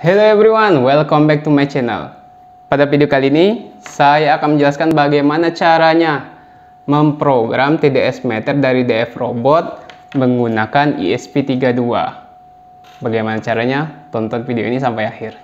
Hello everyone, welcome back to my channel. Pada video kali ini, saya akan menjelaskan bagaimana caranya memprogram TDS meter dari DF Robot menggunakan ESP32. Bagaimana caranya? Tonton video ini sampai akhir.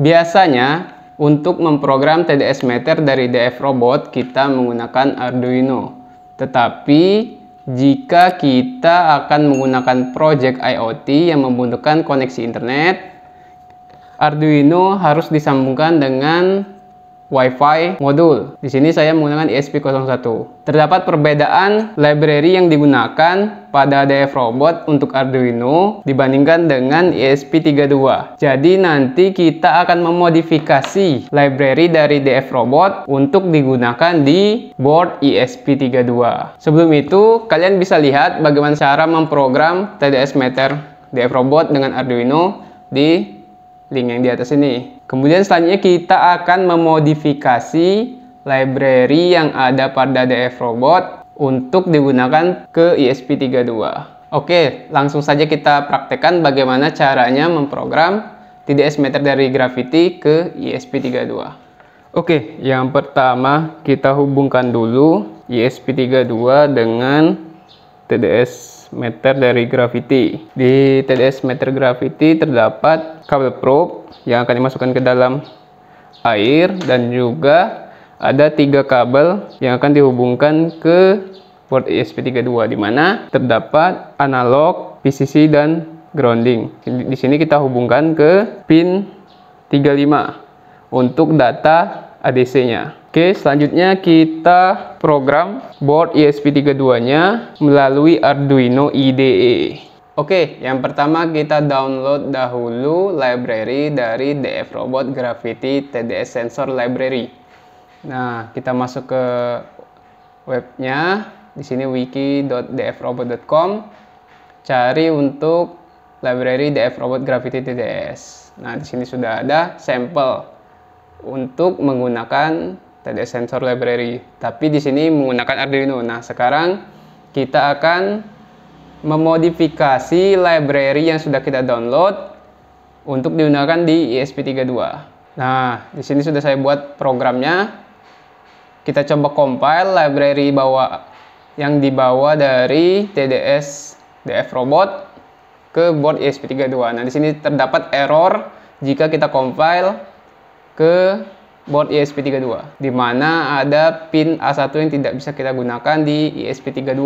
Biasanya, untuk memprogram TDS meter dari DF Robot, kita menggunakan Arduino. Tetapi, jika kita akan menggunakan project IoT yang membutuhkan koneksi internet Arduino harus disambungkan dengan WiFi modul. Di sini saya menggunakan ESP01. Terdapat perbedaan library yang digunakan pada DF Robot untuk Arduino dibandingkan dengan ESP32. Jadi nanti kita akan memodifikasi library dari DF Robot untuk digunakan di board ESP32. Sebelum itu, kalian bisa lihat bagaimana cara memprogram TDS Meter DF Robot dengan Arduino di link yang di atas ini. Kemudian selanjutnya kita akan memodifikasi library yang ada pada DF Robot untuk digunakan ke ESP32. Oke, langsung saja kita praktekkan bagaimana caranya memprogram TDS meter dari Gravity ke ESP32. Oke, yang pertama kita hubungkan dulu ESP32 dengan TDS meter dari gravity. Di TDS meter gravity terdapat kabel probe yang akan dimasukkan ke dalam air dan juga ada tiga kabel yang akan dihubungkan ke port ESP32 di mana terdapat analog, PCC dan grounding. Di sini kita hubungkan ke pin 35 untuk data ADC-nya. Oke, selanjutnya kita program board ESP32-nya melalui Arduino IDE. Oke, yang pertama kita download dahulu library dari DF Robot Graffiti TDS Sensor Library. Nah, kita masuk ke webnya. Di sini wiki.dfrobot.com. Cari untuk library DF Robot Graffiti TDS. Nah, di sini sudah ada sampel untuk menggunakan TDS sensor library. Tapi di sini menggunakan Arduino. Nah, sekarang kita akan memodifikasi library yang sudah kita download untuk digunakan di ESP32. Nah, di sini sudah saya buat programnya. Kita coba compile library bawa yang dibawa dari TDS DF robot ke board ESP32. Nah, di sini terdapat error jika kita compile ke board ESP32 di mana ada pin A1 yang tidak bisa kita gunakan di ESP32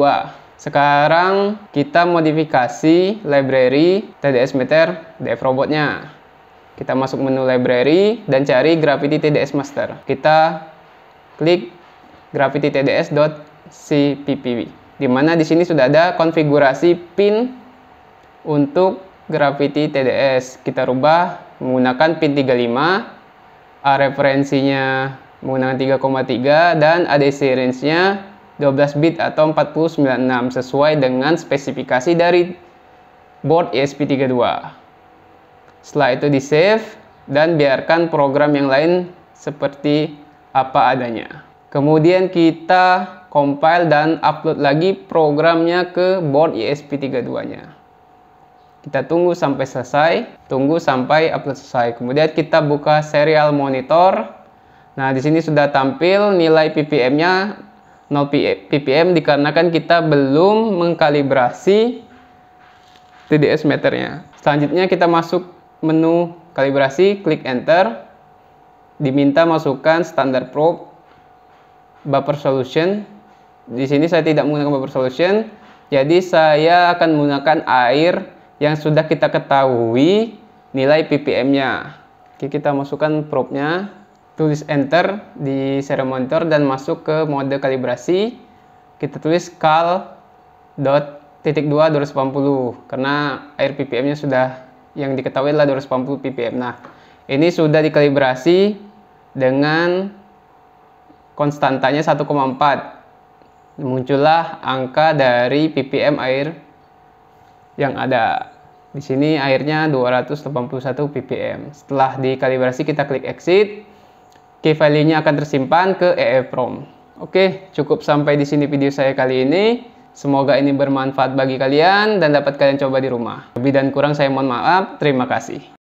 sekarang kita modifikasi library TDS meter DF robotnya kita masuk menu library dan cari Gravity TDS master kita klik Graffiti TDS dimana di sini sudah ada konfigurasi pin untuk Gravity TDS kita rubah menggunakan pin 35 uh, referensinya menggunakan 3,3 dan ADC range-nya 12 bit atau 496 sesuai dengan spesifikasi dari board ESP32. Setelah itu di save dan biarkan program yang lain seperti apa adanya. Kemudian kita compile dan upload lagi programnya ke board ESP32 nya. Kita tunggu sampai selesai, tunggu sampai upload selesai. Kemudian kita buka serial monitor. Nah, di sini sudah tampil nilai PPM-nya 0 ppm dikarenakan kita belum mengkalibrasi TDS meternya. Selanjutnya kita masuk menu kalibrasi, klik enter. Diminta masukkan standar probe buffer solution. Di sini saya tidak menggunakan buffer solution, jadi saya akan menggunakan air yang sudah kita ketahui nilai PPM-nya. Oke, kita masukkan probe-nya, tulis enter di serial monitor dan masuk ke mode kalibrasi. Kita tulis cal dot titik 2 280 karena air ppm-nya sudah yang diketahui adalah 280 ppm. Nah, ini sudah dikalibrasi dengan konstantanya 1,4. Muncullah angka dari ppm air yang ada. Di sini airnya 281 ppm. Setelah dikalibrasi kita klik exit. Key value akan tersimpan ke EEPROM. Oke, cukup sampai di sini video saya kali ini. Semoga ini bermanfaat bagi kalian dan dapat kalian coba di rumah. Lebih dan kurang saya mohon maaf. Terima kasih.